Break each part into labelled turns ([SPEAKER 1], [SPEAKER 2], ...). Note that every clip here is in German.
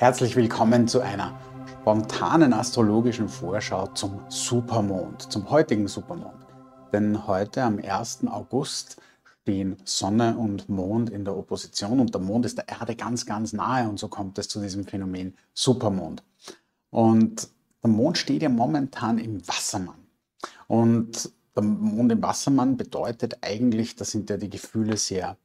[SPEAKER 1] Herzlich willkommen zu einer spontanen astrologischen Vorschau zum Supermond, zum heutigen Supermond. Denn heute am 1. August stehen Sonne und Mond in der Opposition und der Mond ist der Erde ganz, ganz nahe und so kommt es zu diesem Phänomen Supermond. Und der Mond steht ja momentan im Wassermann. Und der Mond im Wassermann bedeutet eigentlich, da sind ja die Gefühle sehr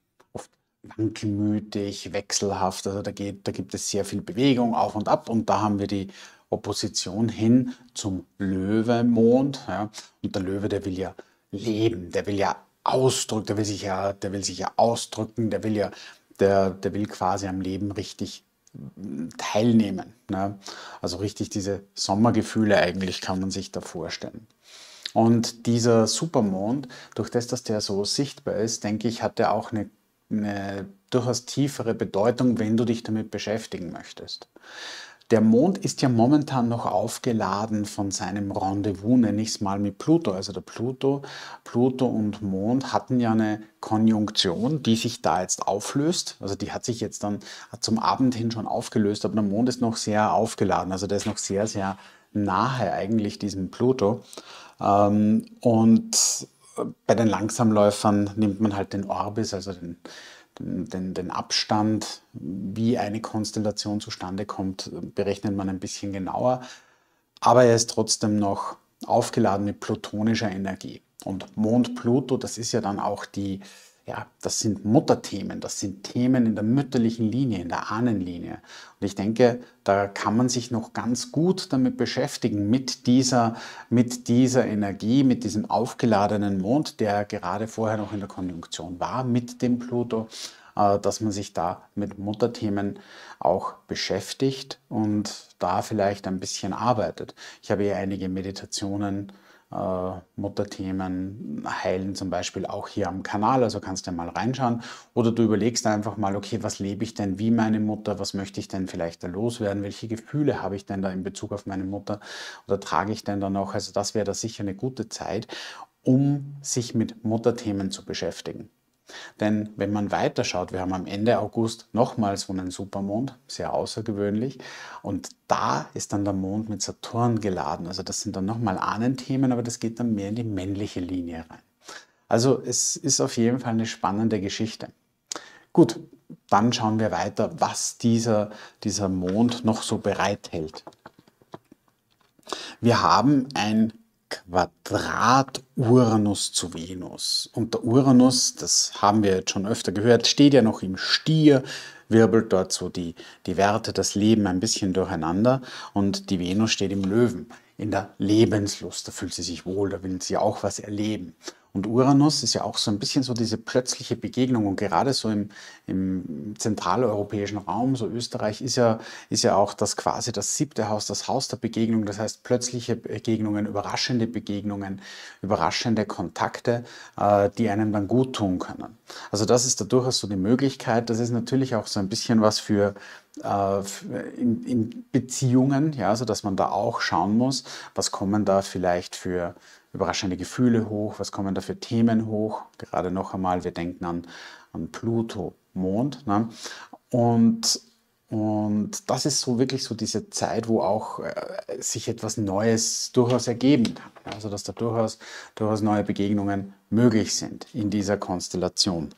[SPEAKER 1] wankelmütig, wechselhaft. Also da, geht, da gibt es sehr viel Bewegung auf und ab und da haben wir die Opposition hin zum Löwemond. Ja. Und der Löwe, der will ja leben, der will ja ausdrücken, der will sich ja, der will sich ja ausdrücken, der will ja, der, der will quasi am Leben richtig teilnehmen. Ne? Also richtig diese Sommergefühle eigentlich kann man sich da vorstellen. Und dieser Supermond, durch das, dass der so sichtbar ist, denke ich, hat er auch eine eine durchaus tiefere Bedeutung, wenn du dich damit beschäftigen möchtest. Der Mond ist ja momentan noch aufgeladen von seinem Rendezvous, nenne ich es mal mit Pluto. Also der Pluto, Pluto und Mond hatten ja eine Konjunktion, die sich da jetzt auflöst. Also die hat sich jetzt dann zum Abend hin schon aufgelöst, aber der Mond ist noch sehr aufgeladen. Also der ist noch sehr, sehr nahe eigentlich diesem Pluto. Ähm, und bei den Langsamläufern nimmt man halt den Orbis, also den, den, den, Abstand, wie eine Konstellation zustande kommt, berechnet man ein bisschen genauer. Aber er ist trotzdem noch aufgeladen mit plutonischer Energie. Und Mond-Pluto, das ist ja dann auch die, ja, das sind Mutterthemen, das sind Themen in der mütterlichen Linie, in der Ahnenlinie. Und ich denke, da kann man sich noch ganz gut damit beschäftigen, mit dieser, mit dieser Energie, mit diesem aufgeladenen Mond, der gerade vorher noch in der Konjunktion war, mit dem Pluto, äh, dass man sich da mit Mutterthemen auch beschäftigt und da vielleicht ein bisschen arbeitet. Ich habe hier einige Meditationen äh, Mutterthemen heilen zum Beispiel auch hier am Kanal, also kannst du mal reinschauen. Oder du überlegst einfach mal, okay, was lebe ich denn wie meine Mutter, was möchte ich denn vielleicht da loswerden, welche Gefühle habe ich denn da in Bezug auf meine Mutter oder trage ich denn da noch? Also das wäre da sicher eine gute Zeit, um sich mit Mutterthemen zu beschäftigen. Denn wenn man weiterschaut, wir haben am Ende August nochmals so einen Supermond, sehr außergewöhnlich. Und da ist dann der Mond mit Saturn geladen. Also das sind dann nochmal Ahnenthemen, aber das geht dann mehr in die männliche Linie rein. Also es ist auf jeden Fall eine spannende Geschichte. Gut, dann schauen wir weiter, was dieser, dieser Mond noch so bereithält. Wir haben ein Quadrat Uranus zu Venus. Und der Uranus, das haben wir jetzt schon öfter gehört, steht ja noch im Stier, wirbelt dort so die, die Werte, das Leben ein bisschen durcheinander. Und die Venus steht im Löwen, in der Lebenslust. Da fühlt sie sich wohl, da will sie auch was erleben. Und Uranus ist ja auch so ein bisschen so diese plötzliche Begegnung. Und gerade so im, im zentraleuropäischen Raum, so Österreich, ist ja, ist ja auch das quasi das siebte Haus, das Haus der Begegnung. Das heißt plötzliche Begegnungen, überraschende Begegnungen, überraschende Kontakte, äh, die einem dann gut tun können. Also das ist da durchaus so die Möglichkeit. Das ist natürlich auch so ein bisschen was für äh, in, in, Beziehungen, ja, also dass man da auch schauen muss, was kommen da vielleicht für überraschende Gefühle hoch, was kommen da für Themen hoch. Gerade noch einmal, wir denken an, an Pluto, Mond. Ne? Und und das ist so wirklich so diese Zeit, wo auch äh, sich etwas Neues durchaus ergeben kann. Also dass da durchaus, durchaus neue Begegnungen möglich sind in dieser Konstellation.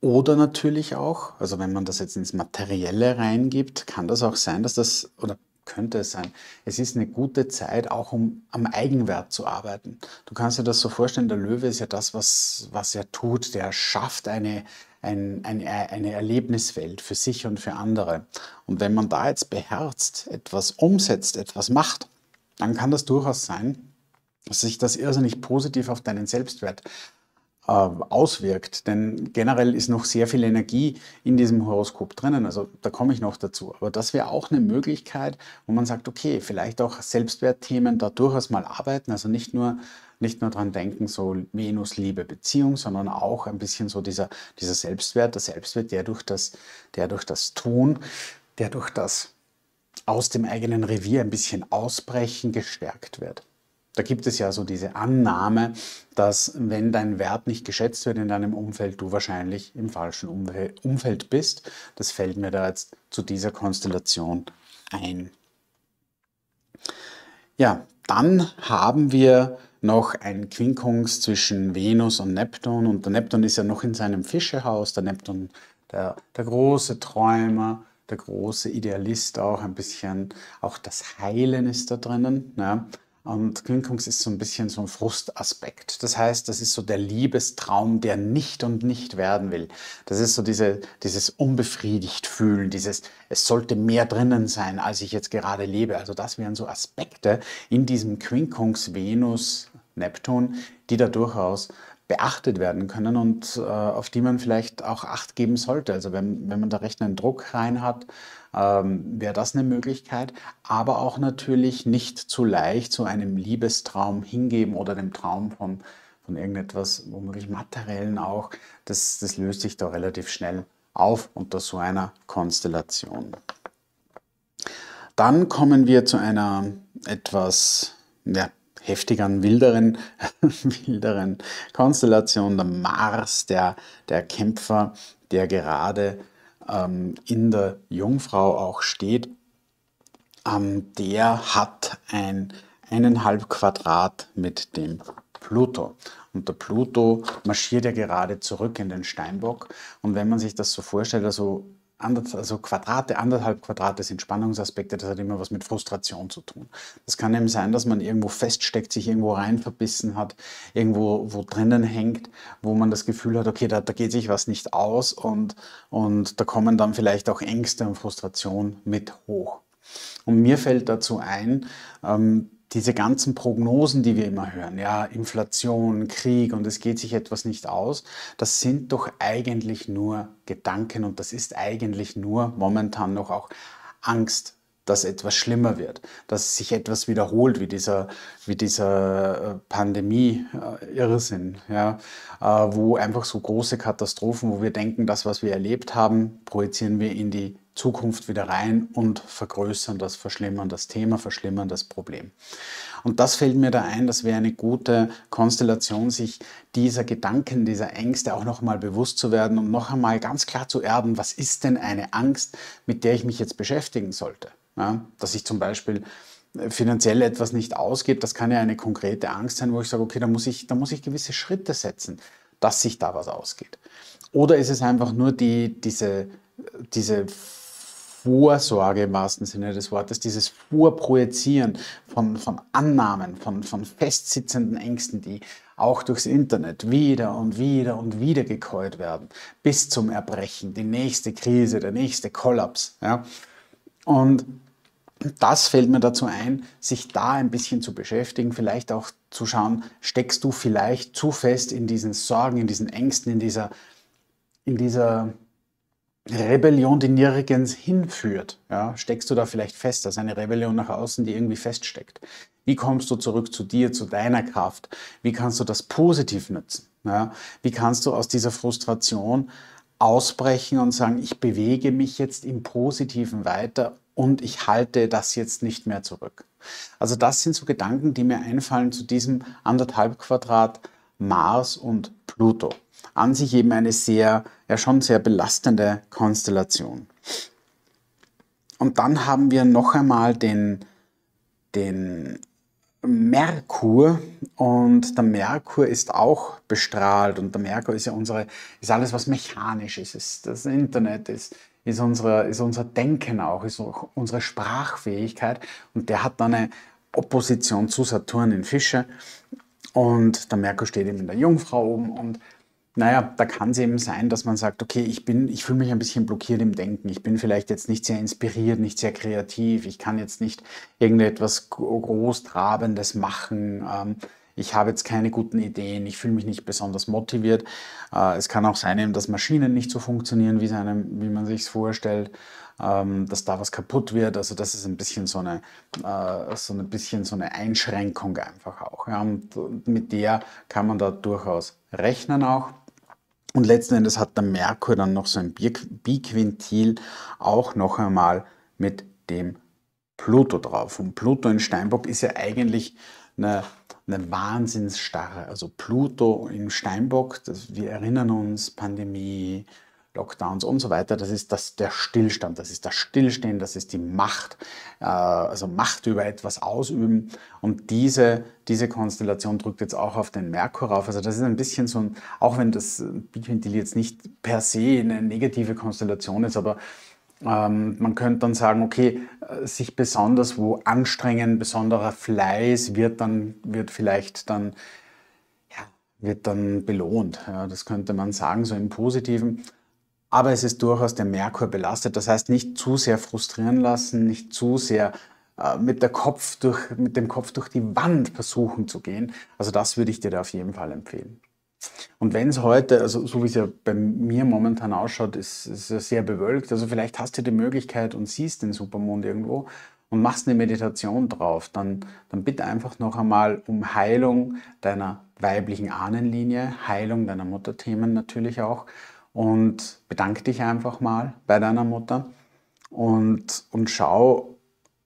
[SPEAKER 1] Oder natürlich auch, also wenn man das jetzt ins Materielle reingibt, kann das auch sein, dass das, oder könnte es sein, es ist eine gute Zeit, auch um am Eigenwert zu arbeiten. Du kannst dir das so vorstellen, der Löwe ist ja das, was, was er tut, der schafft eine, ein, ein, eine Erlebniswelt für sich und für andere. Und wenn man da jetzt beherzt etwas umsetzt, etwas macht, dann kann das durchaus sein, dass sich das irrsinnig positiv auf deinen Selbstwert äh, auswirkt. Denn generell ist noch sehr viel Energie in diesem Horoskop drinnen. Also da komme ich noch dazu. Aber das wäre auch eine Möglichkeit, wo man sagt, okay, vielleicht auch Selbstwertthemen da durchaus mal arbeiten. Also nicht nur nicht nur dran denken, so Venus, Liebe, Beziehung, sondern auch ein bisschen so dieser, dieser Selbstwert, der Selbstwert, der durch das, der durch das Tun, der durch das aus dem eigenen Revier ein bisschen ausbrechen gestärkt wird. Da gibt es ja so diese Annahme, dass wenn dein Wert nicht geschätzt wird in deinem Umfeld, du wahrscheinlich im falschen Umfeld bist. Das fällt mir da jetzt zu dieser Konstellation ein. Ja, dann haben wir noch ein Quinkunx zwischen Venus und Neptun. Und der Neptun ist ja noch in seinem Fischehaus. Der Neptun, der, der große Träumer, der große Idealist auch ein bisschen. Auch das Heilen ist da drinnen. Ja. Ne? Und Künkungs ist so ein bisschen so ein Frustaspekt. Das heißt, das ist so der Liebestraum, der nicht und nicht werden will. Das ist so diese, dieses unbefriedigt fühlen, dieses, es sollte mehr drinnen sein, als ich jetzt gerade lebe. Also das wären so Aspekte in diesem Quinkungs Venus Neptun, die da durchaus beachtet werden können und äh, auf die man vielleicht auch Acht geben sollte. Also wenn, wenn man da recht einen Druck rein hat, ähm, wäre das eine Möglichkeit. Aber auch natürlich nicht zu leicht zu einem Liebestraum hingeben oder dem Traum von, von irgendetwas womöglich materiellen auch. Das, das löst sich da relativ schnell auf unter so einer Konstellation. Dann kommen wir zu einer etwas ja, heftigeren, wilderen, wilderen Konstellation, der Mars, der, der Kämpfer, der gerade ähm, in der Jungfrau auch steht, ähm, der hat ein eineinhalb Quadrat mit dem Pluto. Und der Pluto marschiert ja gerade zurück in den Steinbock. Und wenn man sich das so vorstellt, also also Quadrate, anderthalb Quadrate sind Spannungsaspekte, das hat immer was mit Frustration zu tun. Das kann eben sein, dass man irgendwo feststeckt, sich irgendwo rein verbissen hat, irgendwo wo drinnen hängt, wo man das Gefühl hat, okay, da, da geht sich was nicht aus und, und da kommen dann vielleicht auch Ängste und Frustration mit hoch. Und mir fällt dazu ein, ähm, diese ganzen Prognosen, die wir immer hören, ja, Inflation, Krieg und es geht sich etwas nicht aus, das sind doch eigentlich nur Gedanken und das ist eigentlich nur momentan noch auch Angst, dass etwas schlimmer wird, dass sich etwas wiederholt, wie dieser, wie dieser äh, Pandemie-Irrsinn, äh, ja, äh, wo einfach so große Katastrophen, wo wir denken, das, was wir erlebt haben, projizieren wir in die Zukunft wieder rein und vergrößern das, verschlimmern das Thema, verschlimmern das Problem. Und das fällt mir da ein, das wäre eine gute Konstellation, sich dieser Gedanken, dieser Ängste auch nochmal bewusst zu werden und noch einmal ganz klar zu erben, was ist denn eine Angst, mit der ich mich jetzt beschäftigen sollte. Ja, dass ich zum Beispiel äh, finanziell etwas nicht ausgeht, das kann ja eine konkrete Angst sein, wo ich sage, okay, da muss ich, da muss ich gewisse Schritte setzen, dass sich da was ausgeht. Oder ist es einfach nur die, diese, äh, diese Vorsorge im wahrsten Sinne des Wortes, dieses Vorprojizieren von, von Annahmen, von, von festsitzenden Ängsten, die auch durchs Internet wieder und wieder und wieder gekeult werden, bis zum Erbrechen, die nächste Krise, der nächste Kollaps. Ja? Und das fällt mir dazu ein, sich da ein bisschen zu beschäftigen, vielleicht auch zu schauen, steckst du vielleicht zu fest in diesen Sorgen, in diesen Ängsten, in dieser, in dieser Rebellion, die nirgends hinführt? Ja, steckst du da vielleicht fest? dass eine Rebellion nach außen, die irgendwie feststeckt. Wie kommst du zurück zu dir, zu deiner Kraft? Wie kannst du das positiv nutzen? Ja, wie kannst du aus dieser Frustration ausbrechen und sagen, ich bewege mich jetzt im Positiven weiter und ich halte das jetzt nicht mehr zurück? Also das sind so Gedanken, die mir einfallen zu diesem anderthalb Quadrat Mars und Pluto. An sich eben eine sehr, ja schon sehr belastende Konstellation. Und dann haben wir noch einmal den, den Merkur und der Merkur ist auch bestrahlt und der Merkur ist ja unsere, ist alles was mechanisch ist, ist das Internet ist, ist, unsere, ist unser Denken auch, ist auch unsere Sprachfähigkeit und der hat dann eine Opposition zu Saturn in Fische und der Merkur steht eben in der Jungfrau oben und naja, da kann es eben sein, dass man sagt, okay, ich bin, ich fühle mich ein bisschen blockiert im Denken. Ich bin vielleicht jetzt nicht sehr inspiriert, nicht sehr kreativ. Ich kann jetzt nicht irgendetwas Großtrabendes machen. Ähm, ich habe jetzt keine guten Ideen. Ich fühle mich nicht besonders motiviert. Äh, es kann auch sein, dass Maschinen nicht so funktionieren, wie man sich es vorstellt. Ähm, dass da was kaputt wird. Also das ist ein bisschen so eine, äh, so ein bisschen so eine Einschränkung einfach auch. Und mit der kann man da durchaus rechnen auch. Und letzten Endes hat der Merkur dann noch so ein Biquintil auch noch einmal mit dem Pluto drauf. Und Pluto in Steinbock ist ja eigentlich eine, eine Wahnsinnsstarre. Also Pluto im Steinbock, das, wir erinnern uns, Pandemie, Lockdowns und so weiter, das ist das, der Stillstand, das ist das Stillstehen, das ist die Macht, äh, also Macht über etwas ausüben. Und diese, diese Konstellation drückt jetzt auch auf den Merkur auf. Also das ist ein bisschen so ein, auch wenn das Bipendil jetzt nicht per se eine negative Konstellation ist, aber ähm, man könnte dann sagen, okay, äh, sich besonders wo anstrengen, besonderer Fleiß wird dann, wird vielleicht dann wird dann belohnt. Ja, das könnte man sagen, so im Positiven aber es ist durchaus der Merkur belastet. Das heißt, nicht zu sehr frustrieren lassen, nicht zu sehr äh, mit, der Kopf durch, mit dem Kopf durch die Wand versuchen zu gehen. Also das würde ich dir da auf jeden Fall empfehlen. Und wenn es heute, also so wie es ja bei mir momentan ausschaut, ist es ja sehr bewölkt. Also vielleicht hast du die Möglichkeit und siehst den Supermond irgendwo und machst eine Meditation drauf, dann, dann bitte einfach noch einmal um Heilung deiner weiblichen Ahnenlinie, Heilung deiner Mutterthemen natürlich auch und bedanke dich einfach mal bei deiner Mutter und, und schau,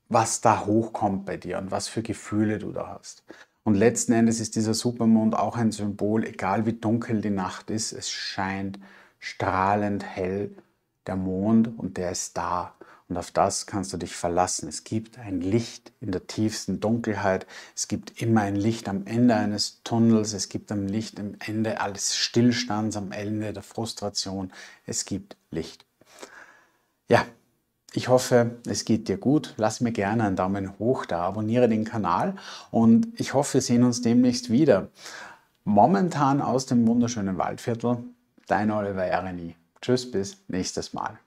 [SPEAKER 1] was da hochkommt bei dir und was für Gefühle du da hast. Und letzten Endes ist dieser Supermond auch ein Symbol, egal wie dunkel die Nacht ist, es scheint strahlend hell der Mond und der ist da und auf das kannst du dich verlassen. Es gibt ein Licht in der tiefsten Dunkelheit, es gibt immer ein Licht am Ende eines Tunnels, es gibt ein Licht am Ende alles Stillstands, am Ende der Frustration, es gibt Licht. Ja, ich hoffe, es geht dir gut. Lass mir gerne einen Daumen hoch da, abonniere den Kanal und ich hoffe, wir sehen uns demnächst wieder. Momentan aus dem wunderschönen Waldviertel, dein Oliver Ereni. Tschüss, bis nächstes Mal.